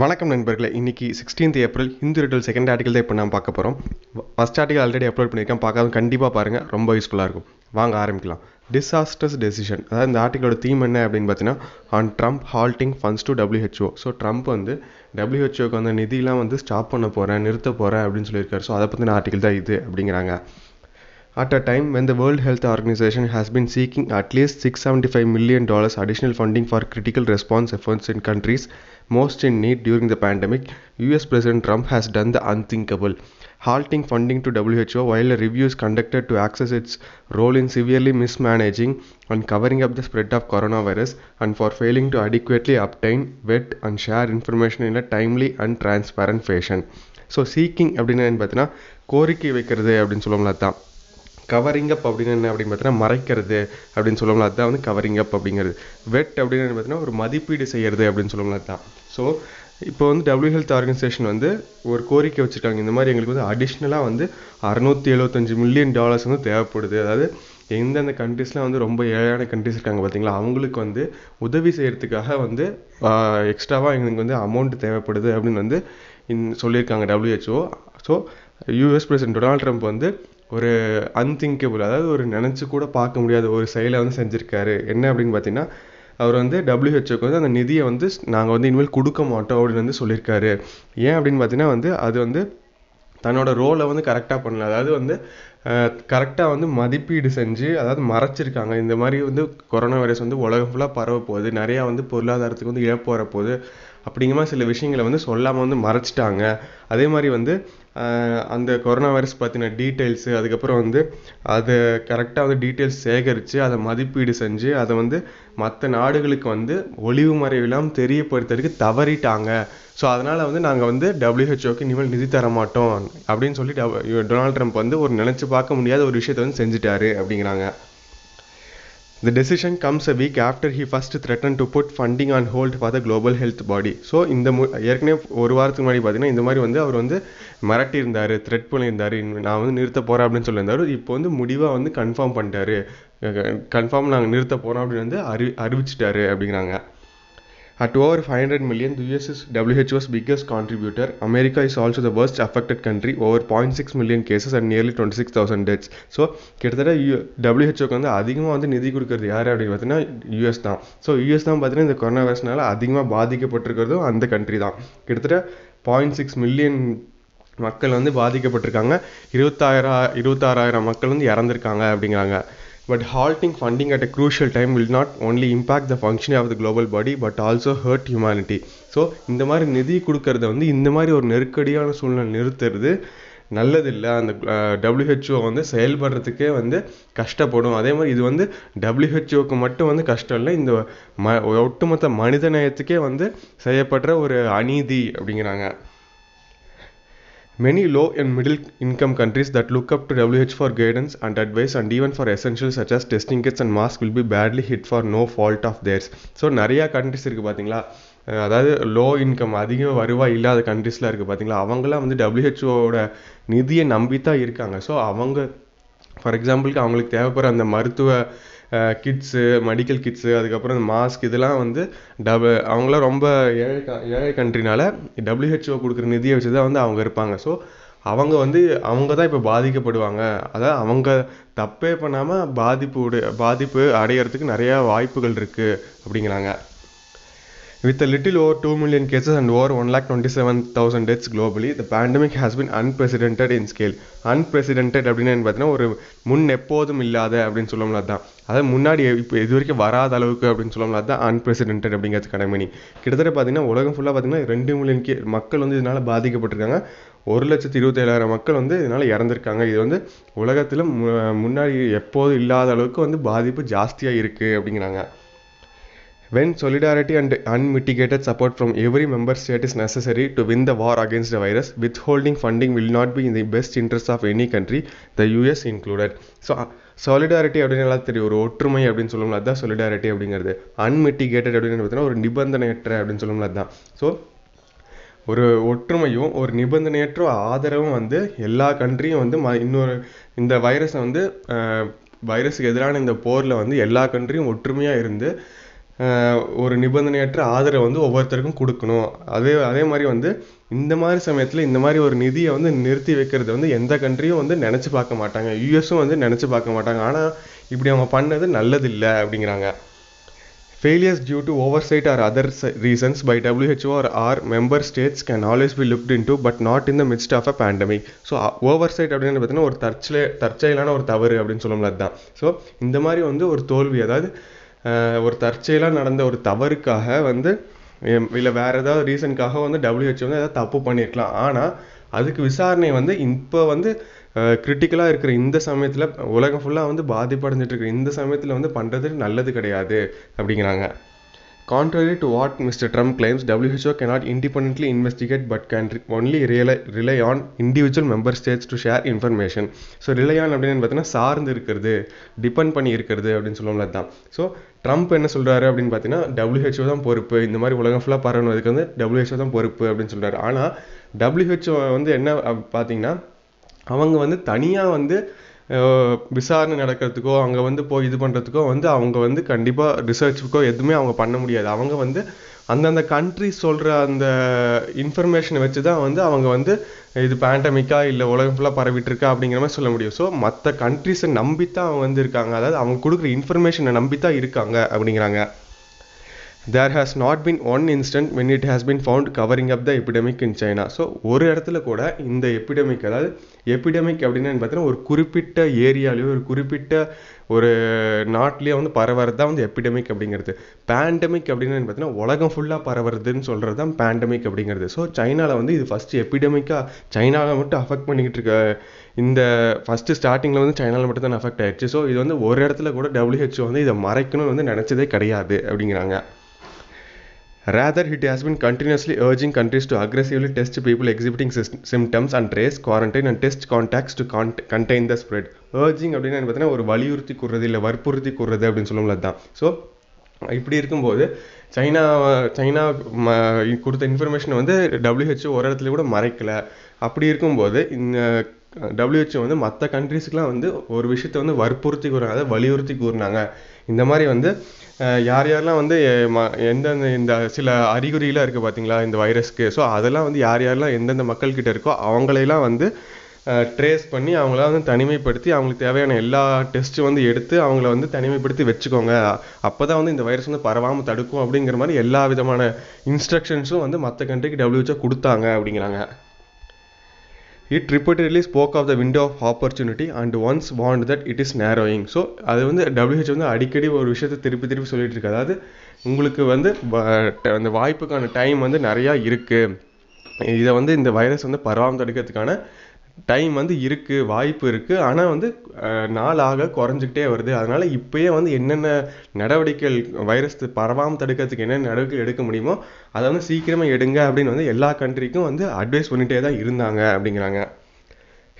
வணக்கம் நண்பர்களே இன்றைக்கி சிக்ஸ்டீன்த் ஏப்ரல் ஹிந்து ரிட்டல் செகண்ட் ஆர்டிகல் தான் இப்போ நான் பார்க்க போகிறோம் ஃபஸ்ட் ஆர்டிகல் ஆல்ரெடி அப்லோட் பண்ணியிருக்கேன் பார்க்காத கண்டிப்பாக பாருங்கள் ரொம்ப யூஸ்ஃபுல்லாக இருக்கும் வாங்க ஆரம்பிக்கலாம் டிசாஸ்டர்ஸ் டெசிஷன் அதாவது இந்த ஆர்டிகளோட தீம் என்ன அப்படின்னு பார்த்தீங்கன்னா on Trump halting funds to WHO so Trump வந்து டபிள்யூஹெச்ஓக்கு அந்த நிதியெலாம் வந்து ஸ்டாப் பண்ண போகிறேன் நிறுத்த போகிறேன் அப்படின்னு சொல்லியிருக்காரு ஸோ அதை பற்றின ஆர்டிகல் தான் இது அப்படிங்கிறாங்க at a time when the World Health Organization has been seeking at least $675 million additional funding for critical response efforts in countries most in need during the pandemic, US President Trump has done the unthinkable, halting funding to WHO while a review is conducted to assess its role in severely mismanaging and covering up the spread of coronavirus and for failing to adequately obtain, vet, and share information in a timely and transparent fashion. So seeking அப்படின்னா பார்த்தீங்கன்னா கோரிக்கை வைக்கிறது அப்படின்னு சொல்லுவோம்ல தான் covering அப் அப்படின்னு என்ன அப்படின்னு பார்த்தீங்கன்னா மறைக்கிறது அப்படின்னு சொல்லுவோம்ல அதுதான் வந்து கவரிங் அப் அப்படிங்கிறது வெட் அப்படின்னு பார்த்தீங்கன்னா ஒரு மதிப்பீடு செய்கிறது அப்படின்னு சொல்லுவோம்ல அதுதான் ஸோ இப்போ வந்து டபிள்யூ ஹெல்த் ஆர்கனைசேஷன் வந்து ஒரு கோரிக்கை வச்சுருக்காங்க இந்த மாதிரி எங்களுக்கு வந்து அடிஷ்னலாக வந்து அறநூற்றி எழுபத்தஞ்சு மில்லியன் டாலர்ஸ் வந்து தேவைப்படுது அதாவது எந்தெந்த கண்ட்ரிஸ்லாம் வந்து ரொம்ப ஏழையான கண்ட்ரிஸ் இருக்காங்க பார்த்தீங்களா அவங்களுக்கு வந்து உதவி செய்கிறதுக்காக வந்து எக்ஸ்ட்ராவாக எங்களுக்கு வந்து அமௌண்ட் தேவைப்படுது அப்படின்னு வந்து இன் சொல்லியிருக்காங்க WHO so US president Donald Trump வந்து ஒரு அன்திங்கபிள் அதாவது ஒரு நினச்சி கூட பார்க்க முடியாத ஒரு செயலை வந்து செஞ்சுருக்காரு என்ன அப்படின்னு பார்த்தீங்கன்னா அவர் வந்து டபிள்யூஹெச்ஓக்கு வந்து அந்த நிதியை வந்து நாங்கள் வந்து இனிமேல் கொடுக்க மாட்டோம் அப்படின்னு வந்து சொல்லியிருக்காரு ஏன் அப்படின்னு பார்த்தீங்கன்னா வந்து அது வந்து தன்னோட ரோலை வந்து கரெக்டாக பண்ணல அதாவது வந்து கரெக்டாக வந்து மதிப்பீடு செஞ்சு அதாவது மறைச்சிருக்காங்க இந்த மாதிரி வந்து கொரோனா வைரஸ் வந்து உலகம் ஃபுல்லாக பரவ போகுது நிறையா வந்து பொருளாதாரத்துக்கு வந்து இழப்பு வரப்போகுது அப்படிங்கிற மாதிரி சில விஷயங்களை வந்து சொல்லாமல் வந்து மறைச்சிட்டாங்க அதே மாதிரி வந்து அந்த கொரோனா வைரஸ் பற்றின டீட்டெயில்ஸு அதுக்கப்புறம் வந்து அதை கரெக்டாக வந்து டீட்டெயில்ஸ் சேகரித்து அதை மதிப்பீடு செஞ்சு அதை வந்து மற்ற நாடுகளுக்கு வந்து ஒளிவு மறைவிலாம் தெரியப்படுத்துறதுக்கு தவறிட்டாங்க ஸோ அதனால் வந்து நாங்கள் வந்து டபிள்யூஹெச்ஓக்கு இனிமேல் நிதி தர மாட்டோம் அப்படின்னு சொல்லி டொனால்ட் ட்ரம்ப் வந்து ஒரு நினச்சி பார்க்க முடியாத ஒரு விஷயத்தை வந்து செஞ்சுட்டாரு அப்படிங்கிறாங்க The decision comes a week after he first threatened to put funding on hold for the global health body. So இந்த மு ஏற்கனவே ஒரு வாரத்துக்கு முன்னாடி பார்த்தீங்கன்னா இந்த மாதிரி வந்து அவர் வந்து மிரட்டியிருந்தார் த்ரெட் பண்ணியிருந்தார் நான் வந்து நிறுத்த போகிறேன் அப்படின்னு சொல்லியிருந்தார் இப்போ வந்து முடிவாக வந்து கன்ஃபார்ம் பண்ணிட்டாரு கன்ஃபார்ம் நாங்கள் நிறுத்த போகிறோம் அப்படின்னு வந்து அறி அறிவிச்சிட்டாரு அப்படிங்கிறாங்க at over At over 500 million, the US is WHO's biggest contributor. America is also the worst affected country, over 0.6 million cases and nearly thousand deaths. So கிட்டத்தட்ட டபிள்யூஹெச்ஓக்கு வந்து அதிகமாக வந்து நிதி கொடுக்குறது யார் அப்படின்னு பார்த்தீங்கன்னா யூஎஸ் தான் ஸோ யூஎஸ் தான் பார்த்தீங்கன்னா இந்த கொரோனா வைரஸ்னால அதிகமாக பாதிக்கப்பட்டிருக்கிறதும் அந்த கண்ட்ரி தான் கிட்டத்தட்ட பாயிண்ட் சிக்ஸ் மில்லியன் மக்கள் வந்து பாதிக்கப்பட்டிருக்காங்க இருபத்தாயிரம் இருபத்தாறாயிரம் மக்கள் வந்து இறந்துருக்காங்க அப்படிங்கிறாங்க But halting funding at a crucial time will not only impact the functioning of the global body but also hurt humanity. So இந்த மாதிரி நிதி கொடுக்கறத வந்து இந்த மாதிரி ஒரு நெருக்கடியான சூழ்நிலை நிறுத்துறது நல்லதில்லை அந்த டபிள்யூஹெச்ஓ வந்து செயல்படுறதுக்கே வந்து கஷ்டப்படும் அதே மாதிரி இது வந்து டபிள்யூஹெச்ஓக்கு மட்டும் வந்து கஷ்டம் இல்லை இந்த ம ஒட்டுமொத்த மனித நேயத்துக்கே வந்து செய்யப்படுற ஒரு அநீதி அப்படிங்கிறாங்க Many low and middle income countries that look up to WHO for guidance and advice and even for essentials such as testing kits and masks will be badly hit for no fault of theirs. So நிறையா countries இருக்குது பார்த்தீங்களா அதாவது low income அதிக வருவாய் இல்லாத கண்ட்ரிஸ்லாம் இருக்குது பார்த்தீங்களா அவங்களாம் வந்து டபிள்யூஹெச்ஓவோட நிதியை நம்பி தான் இருக்காங்க ஸோ அவங்க ஃபார் எக்ஸாம்பிளுக்கு அவங்களுக்கு தேவைப்படுற அந்த மருத்துவ கிட்ஸு மெடிக்கல் கிட்ஸு அதுக்கப்புறம் மாஸ்க் இதெல்லாம் வந்து டபு அவங்களாம் ரொம்ப ஏழை க ஏழை கண்ட்ரினால் டபிள்யூஹெச்ஓ கொடுக்குற நிதியை வச்சு தான் வந்து அவங்க இருப்பாங்க ஸோ அவங்க வந்து அவங்க தான் இப்போ பாதிக்கப்படுவாங்க அதாவது அவங்க தப்பே பண்ணாமல் பாதிப்பு உடைய பாதிப்பு அடையிறதுக்கு நிறையா வாய்ப்புகள் இருக்குது அப்படிங்கிறாங்க With a little over 2 million cases and over 1,27,000 deaths globally, the pandemic has been unprecedented in scale. Unprecedented அப்படின்னு பார்த்தீங்கன்னா ஒரு முன் எப்போதும் இல்லாத அப்படின்னு சொல்லலாம் தான் அதாவது முன்னாடி இப்போ இது வரைக்கும் வராத அளவுக்கு அப்படின்னு சொல்லலாம் தான் அன்பிரசிடென்டட் அப்படிங்கிறது கடமணி கிட்டத்தட்ட பார்த்தீங்கன்னா உலகம் ஃபுல்லாக பார்த்தீங்கன்னா ரெண்டு மில்லியன் கே மக்கள் வந்து இதனால் பாதிக்கப்பட்டிருக்காங்க ஒரு லட்சத்து இருபத்தேழாயிரம் மக்கள் வந்து இதனால் இறந்துருக்காங்க இது வந்து உலகத்தில் முன்னாடி எப்போதும் இல்லாத அளவுக்கு வந்து பாதிப்பு ஜாஸ்தியாக இருக்குது அப்படிங்கிறாங்க When solidarity and unmitigated support from every member state is necessary to win the war against the virus, withholding funding will not be in the best interest of any country, the US included. So solidarity uh, அப்படின்னு நல்லா தெரியும் ஒரு ஒற்றுமை அப்படின்னு சொல்லுவோம்ல அதுதான் solidarity அப்படிங்கிறது அன்மிட்டிகேட்டட் அப்படின்னு பார்த்தீங்கன்னா ஒரு நிபந்தனையற்ற அப்படின்னு சொல்லுவோம்ல அதுதான் ஸோ ஒரு ஒற்றுமையும் ஒரு நிபந்தனையற்ற ஆதரவும் வந்து எல்லா கண்ட்ரியும் வந்து ம இன்னொரு இந்த வைரஸை வந்து வைரஸுக்கு எதிரான இந்த போரில் வந்து எல்லா கண்ட்ரியும் ஒற்றுமையாக இருந்து ஒரு நிபந்தனையற்ற ஆதரவை வந்து ஒவ்வொருத்தருக்கும் கொடுக்கணும் அதே அதே மாதிரி வந்து இந்த மாதிரி சமயத்தில் இந்த மாதிரி ஒரு நிதியை வந்து நிறுத்தி வைக்கிறது வந்து எந்த கண்ட்ரியும் வந்து நினச்சி பார்க்க மாட்டாங்க யூஎஸும் வந்து நினச்சி பார்க்க மாட்டாங்க ஆனால் இப்படி அவங்க பண்ணது நல்லதில்லை அப்படிங்கிறாங்க failures due to sight or other reasons by WHO or or member states can always be looked into but not in the midst of a pandemic so oversight அப்படின்னு பார்த்தீங்கன்னா ஒரு தற்சிலே தற்செயலான ஒரு தவறு அப்படின்னு சொல்லும்ல தான் ஸோ இந்த மாதிரி வந்து ஒரு தோல்வி அதாவது ஒரு தற்செயலாக நடந்த ஒரு தவறுக்காக வந்து இல்லை வேறு ஏதாவது ரீசனுக்காக வந்து டபிள்யூஹெச் வந்து ஏதாவது தப்பு பண்ணியிருக்கலாம் ஆனால் அதுக்கு விசாரணை வந்து இப்போ வந்து கிரிட்டிக்கலாக இருக்கிற இந்த சமயத்தில் உலகம் ஃபுல்லாக வந்து பாதிப்படைஞ்சிட்டு இந்த சமயத்தில் வந்து பண்ணுறது நல்லது கிடையாது அப்படிங்கிறாங்க Contrary to what mister Trump claims, WHO cannot independently investigate but can re only rely, rely on individual member states to share so rely on அப்படின்னு பார்த்தீங்கன்னா சார்ந்து இருக்கிறது டிபெண்ட் பண்ணி இருக்கிறது அப்படின்னு சொல்லுவோம்ல தான் ஸோ ட்ரம்ப் என்ன சொல்கிறாரு அப்படின்னு பார்த்தீங்கன்னா டபிள்யூஹெச்ஓ தான் பொறுப்பு இந்த மாதிரி உலகம் ஃபுல்லாக பரவுனதுக்கு வந்து டபிள்யூஹெச்ஓ தான் பொறுப்பு அப்படின்னு சொல்கிறாரு ஆனால் டபிள்யூஹெச்ஓ வந்து என்ன பார்த்தீங்கன்னா அவங்க வந்து தனியாக வந்து விசாரணை நடக்கிறதுக்கோ அங்கே வந்து போய் இது பண்ணுறதுக்கோ வந்து அவங்க வந்து கண்டிப்பாக ரிசர்ச்சுக்கோ எதுவுமே அவங்க பண்ண முடியாது அவங்க வந்து அந்தந்த கண்ட்ரி சொல்கிற அந்த இன்ஃபர்மேஷனை வச்சு தான் வந்து அவங்க வந்து இது பேண்டமிக்கா இல்லை உலகம் ஃபுல்லாக பரவிட்டுருக்கா அப்படிங்கிற மாதிரி சொல்ல முடியும் ஸோ மற்ற கண்ட்ரிஸை நம்பி தான் அவங்க வந்து இருக்காங்க அதாவது அவங்க கொடுக்குற இன்ஃபர்மேஷனை நம்பி தான் இருக்காங்க அப்படிங்கிறாங்க there has not been one instant when it has been found covering up the epidemic in China so ஒரு இடத்துல கூட இந்த எபிடமிக் அதாவது எபிடமிக் அப்படின்னு பார்த்தீங்கன்னா ஒரு குறிப்பிட்ட ஏரியாலேயோ ஒரு குறிப்பிட்ட ஒரு நாட்லேயோ வந்து பரவறது தான் வந்து எபிடமிக் அப்படிங்கிறது பேண்டமிக் அப்படின்னு பார்த்தீங்கன்னா உலகம் ஃபுல்லாக பரவுறதுன்னு சொல்கிறது தான் பேண்டமிக் அப்படிங்கிறது ஸோ சைனாவில் வந்து இது ஃபஸ்ட்டு எபிடமிக்காக சைனாவில் மட்டும் அஃபெக்ட் பண்ணிக்கிட்டு இருக்க இந்த ஃபஸ்ட்டு ஸ்டார்டிங்கில் வந்து சைனாவில் மட்டும் தான் அஃபெக்ட் ஆயிடுச்சு ஸோ இது வந்து ஒரு இடத்துல கூட டபிள்யூஹெச்ஓ வந்து இதை மறைக்கணும்னு வந்து நினச்சதே கிடையாது அப்படிங்கிறாங்க Rather, it has been continuously urging countries to aggressively test people exhibiting symptoms and trace, quarantine and test contacts to contain the spread. Urging அப்படின்னு பார்த்தீங்கன்னா ஒரு வலியுறுத்தி கூறுறது இல்லை வற்புறுத்தி கூறுறது அப்படின்னு சொல்லுவோம்ல தான் ஸோ இப்படி இருக்கும்போது சைனா சைனா கொடுத்த இன்ஃபர்மேஷனை வந்து டபிள்யூஹெச்ஓ ஒரு இடத்துல கூட மறைக்கலை அப்படி இருக்கும்போது இந்த டபிள்யூஹெச்ஓ வந்து மற்ற கண்ட்ரிஸுக்குலாம் வந்து ஒரு விஷயத்த வந்து வற்புறுத்தி கூறினாங்க அதை வலியுறுத்தி கூறினாங்க இந்த மாதிரி வந்து யார் யாரெல்லாம் வந்து ம எந்தெந்த இந்த சில அறிகுறிலாம் இருக்குது பார்த்தீங்களா இந்த வைரஸ்க்கு ஸோ அதெல்லாம் வந்து யார் யாரெல்லாம் எந்தெந்த மக்கள்கிட்ட இருக்கோ அவங்களையெல்லாம் வந்து ட்ரேஸ் பண்ணி அவங்கள வந்து தனிமைப்படுத்தி அவங்களுக்கு தேவையான எல்லா டெஸ்ட்டும் வந்து எடுத்து அவங்கள வந்து தனிமைப்படுத்தி வச்சுக்கோங்க அப்போ தான் வந்து இந்த வைரஸ் வந்து பரவாமல் தடுக்கும் அப்படிங்கிற மாதிரி எல்லா விதமான இன்ஸ்ட்ரக்ஷன்ஸும் வந்து மற்ற கண்ட்ரிக்கு டபிள்யூஹெச்ஓ கொடுத்தாங்க அப்படிங்கிறாங்க it repeatedly spoke of the window of opportunity and once warned that it is narrowing so அது வந்து டபிள்யூஹெச் வந்து அடிக்கடி ஒரு விஷயத்தை திருப்பி திருப்பி சொல்லிகிட்டு இருக்கு அதாவது உங்களுக்கு வந்து அந்த வாய்ப்புக்கான டைம் வந்து நிறையா இருக்குது இதை வந்து இந்த வைரஸ் வந்து பரவாமல் தடுக்கிறதுக்கான டைம் வந்து இருக்குது வாய்ப்பு இருக்குது ஆனால் வந்து நாளாக குறைஞ்சிக்கிட்டே வருது அதனால் இப்போயே வந்து என்னென்ன நடவடிக்கைகள் வைரஸ் பரவாமல் தடுக்கிறதுக்கு என்னென்ன நடவடிக்கை எடுக்க முடியுமோ அதை வந்து சீக்கிரமாக எடுங்க அப்படின்னு வந்து எல்லா கண்ட்ரிக்கும் வந்து அட்வைஸ் பண்ணிகிட்டே தான் இருந்தாங்க அப்படிங்கிறாங்க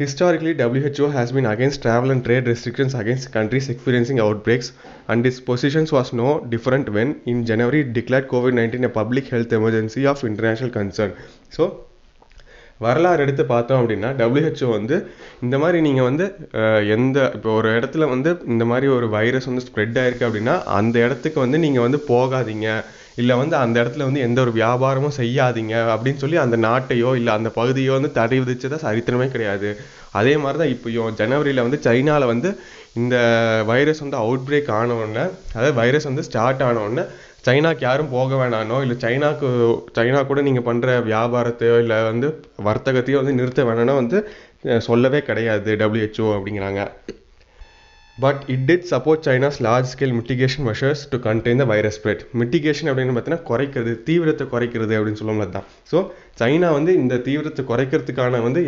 historically WHO has been against travel and trade restrictions against countries experiencing outbreaks and is positions was no different when in January declare COVID nineteen public health emergency of international concern so வரலாறு எடுத்து பார்த்தோம் அப்படின்னா WHO வந்து இந்த மாதிரி நீங்கள் வந்து எந்த இப்போ ஒரு இடத்துல வந்து இந்த மாதிரி ஒரு வைரஸ் வந்து ஸ்ப்ரெட் ஆயிருக்கு அப்படின்னா அந்த இடத்துக்கு வந்து நீங்கள் வந்து போகாதீங்க இல்லை வந்து அந்த இடத்துல வந்து எந்த ஒரு வியாபாரமும் செய்யாதீங்க அப்படின்னு சொல்லி அந்த நாட்டையோ இல்லை அந்த பகுதியோ வந்து தடை விதிச்சதா சரித்திரமே கிடையாது அதே மாதிரி தான் இப்போயும் ஜனவரியில் வந்து சைனாவில் வந்து இந்த வைரஸ் வந்து அவுட் பிரேக் உடனே அதாவது வைரஸ் வந்து ஸ்டார்ட் உடனே சைனாக்கு யாரும் போக வேணானோ இல்லை சைனாக்கு சைனா கூட நீங்கள் பண்ணுற வியாபாரத்தையோ இல்லை வந்து வர்த்தகத்தையோ வந்து நிறுத்த வேணானோ வந்து சொல்லவே கிடையாது டபிள்யூஹெச்ஓ அப்படிங்கிறாங்க but it did support China's large scale mitigation measures to contain the virus spread mitigation அப்படின்னு பார்த்தீங்கன்னா குறைக்கிறது தீவிரத்தை குறைக்கிறது அப்படின்னு சொல்லும்போது தான் ஸோ சைனா வந்து இந்த தீவிரத்தை குறைக்கிறதுக்கான வந்து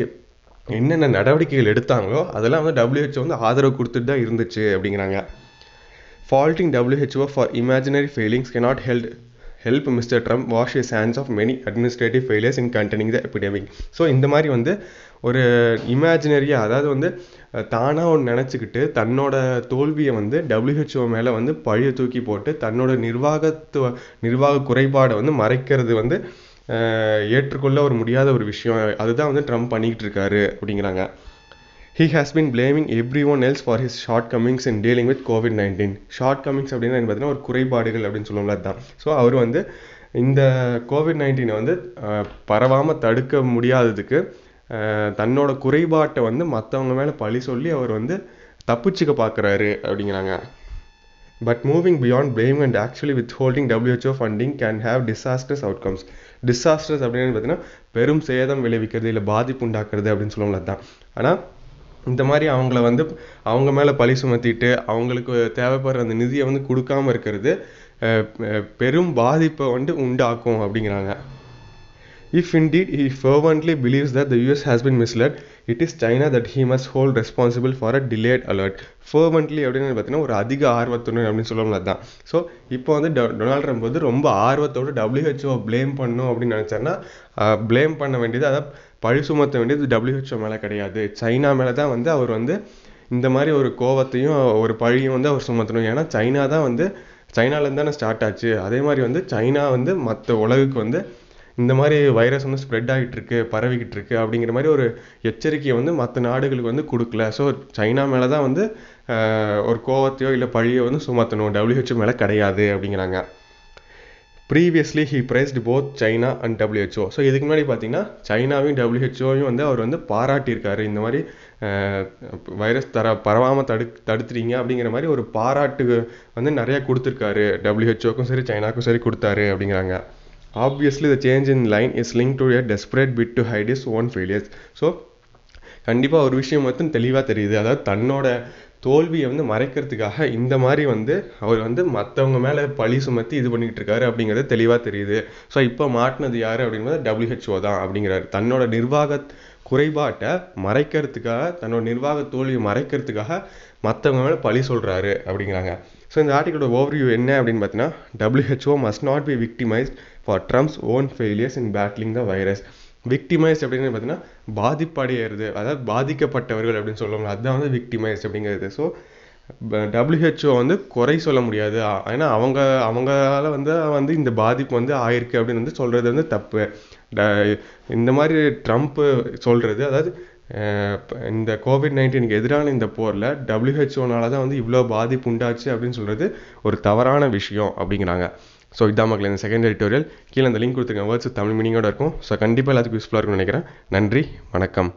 என்னென்ன நடவடிக்கைகள் எடுத்தாங்களோ அதெல்லாம் வந்து டபிள்யூஹெச்ஓ வந்து ஆதரவு கொடுத்துட்டு தான் இருந்துச்சு அப்படிங்கிறாங்க Faulting WHO for imaginary failings cannot held help mister Trump wash is hands of many administrative failures in containing the epidemic so இந்த மாதிரி வந்து ஒரு இமேஜினரியாக அதாவது வந்து தானாக ஒன்று நினச்சிக்கிட்டு தன்னோட தோல்வியை வந்து டபிள்யூஹெச்ஓ மேலே வந்து பழியை தூக்கி போட்டு தன்னோட நிர்வாகத்துவ நிர்வாக குறைபாடை வந்து மறைக்கிறது வந்து ஏற்றுக்கொள்ள ஒரு முடியாத ஒரு விஷயம் அதுதான் வந்து ட்ரம்ப் பண்ணிக்கிட்டு இருக்காரு அப்படிங்கிறாங்க he has been blaming everyone else for his shortcomings in dealing with COVID nineteen shortcomings அப்படின்னா பார்த்தீங்கன்னா ஒரு குறைபாடுகள் அப்படின்னு சொல்லுவோம்ல தான் ஸோ அவர் வந்து இந்த கோவிட் நைன்டீனை வந்து பரவாமல் தடுக்க முடியாததுக்கு தன்னோட குறைபாட்டை வந்து மற்றவங்க மேலே பழி சொல்லி அவர் வந்து தப்பிச்சுக்க பார்க்குறாரு அப்படிங்கிறாங்க but moving beyond blame and actually withholding WHO funding can have disasters outcomes disasters அப்படின்னு பார்த்தீங்கன்னா பெரும் சேதம் விளைவிக்கிறது இல்லை பாதிப்பு உண்டாக்குறது அப்படின்னு சொல்லுவாங்க அதுதான் ஆனால் இந்த மாதிரி அவங்கள வந்து அவங்க மேலே பழி சுமத்திட்டு அவங்களுக்கு தேவைப்படுற அந்த நிதியை வந்து கொடுக்காம இருக்கிறது பெரும் பாதிப்பை வந்து உண்டாக்கும் அப்படிங்கிறாங்க if indeed he fervently believes that the US has been misled it is China that he must hold responsible for a delayed alert fervently அப்படின்னு பார்த்தீங்கன்னா ஒரு அதிக ஆர்வத்துடன் அப்படின்னு சொல்லலாம் தான் ஸோ இப்போ வந்து டொனால்ட் ட்ரம்ப் வந்து ரொம்ப ஆர்வத்தோடு டபிள்யூஹெச்ஓ ப்ளேம் பண்ணும் அப்படின்னு நினச்சாருன்னா ப்ளேம் பண்ண வேண்டியது அதை பழி சுமத்த வேண்டியது டபிள்யூஹெச்ஓ மேலே கிடையாது சைனா மேலே தான் வந்து அவர் வந்து இந்த மாதிரி ஒரு கோவத்தையும் ஒரு பழியும் வந்து அவர் சுமத்தணும் ஏன்னா சைனா தான் வந்து சைனாலேருந்து தானே ஸ்டார்ட் ஆச்சு அதே மாதிரி வந்து சைனா வந்து மற்ற உலகுக்கு வந்து இந்த மாதிரி வைரஸ் வந்து ஸ்ப்ரெட் ஆகிட்டுருக்கு பரவிக்கிட்டு இருக்கு அப்படிங்கிற மாதிரி ஒரு எச்சரிக்கையை வந்து மற்ற நாடுகளுக்கு வந்து கொடுக்கல ஸோ சைனா மேலே தான் வந்து ஒரு கோவத்தையோ இல்லை பழியோ வந்து சுமத்தணும் டபிள்யூஹெச்ஓ மேலே கிடையாது அப்படிங்கிறாங்க previously he praised both China and WHO so இதுக்கு முன்னாடி பார்த்தீங்கன்னா சைனாவையும் டபிள்யூஹெச்ஓவையும் வந்து அவர் வந்து பாராட்டியிருக்காரு இந்த மாதிரி வைரஸ் தர பரவாமல் தடு தடுத்துறீங்க அப்படிங்கிற மாதிரி ஒரு பாராட்டு வந்து நிறையா கொடுத்துருக்காரு டபிள்யூஹெச்ஓக்கும் சரி சைனாக்கும் சரி கொடுத்தாரு அப்படிங்கிறாங்க obviously the change in line is link to a desperate bid to hide his own failures so கண்டிப்பாக ஒரு விஷயம் மட்டும் தெளிவாக தெரியுது அதாவது தன்னோட தோல்வியை வந்து மறைக்கிறதுக்காக இந்த மாதிரி வந்து அவர் வந்து மற்றவங்க மேலே பழி சுமத்தி இது பண்ணிக்கிட்டு இருக்காரு அப்படிங்கிறது தெளிவாக தெரியுது ஸோ இப்போ மாட்டினது யார் அப்படிங்கிறது டபிள்யூஹெச்ஓ தான் அப்படிங்கிறாரு தன்னோட நிர்வாக குறைபாட்டை மறைக்கிறதுக்காக தன்னோட நிர்வாக தோல்வியை மறைக்கிறதுக்காக மற்றவங்க மேலே பழி சொல்கிறாரு அப்படிங்கிறாங்க ஸோ இந்த ஆர்டிகளோட ஓவர்வியூ என்ன அப்படின்னு பார்த்தீங்கன்னா WHO must not be victimised for Trump's own failures in battling the virus victimise அப்படின்னு பார்த்தீங்கன்னா பாதிப்படைகிறது அதாவது பாதிக்கப்பட்டவர்கள் அப்படின்னு சொல்லுவாங்க அதுதான் வந்து விக்டிமைஸ் அப்படிங்கிறது ஸோ டபிள்யூஹெச்ஓ வந்து குறை சொல்ல முடியாது ஏன்னா அவங்க அவங்களால வந்து வந்து இந்த பாதிப்பு வந்து ஆயிருக்கு அப்படின்னு வந்து சொல்கிறது வந்து தப்பு ட இந்த மாதிரி ட்ரம்ப்பு சொல்கிறது அதாவது இந்த கோவிட் நைன்டீனுக்கு எதிரான இந்த போரில் டபிள்யூஹெச்ஓனால தான் வந்து இவ்வளோ பாதிப்பு உண்டாச்சு அப்படின்னு சொல்கிறது ஒரு தவறான விஷயம் அப்படிங்கிறாங்க ஸோ இதான் மக்கள் இந்த செகண்ட் எடிட்டோரியல் கீழே அந்த லிங்க் கொடுத்துருக்கேன் வேர்ட்ஸ் தமிழ் மீனிங்கோட இருக்கும் ஸோ கண்டிப்பாக எல்லாத்துக்கும் யூஸ்ஃபுல்லாக இருக்கும்னு நினைக்கிறேன் நன்றி வணக்கம்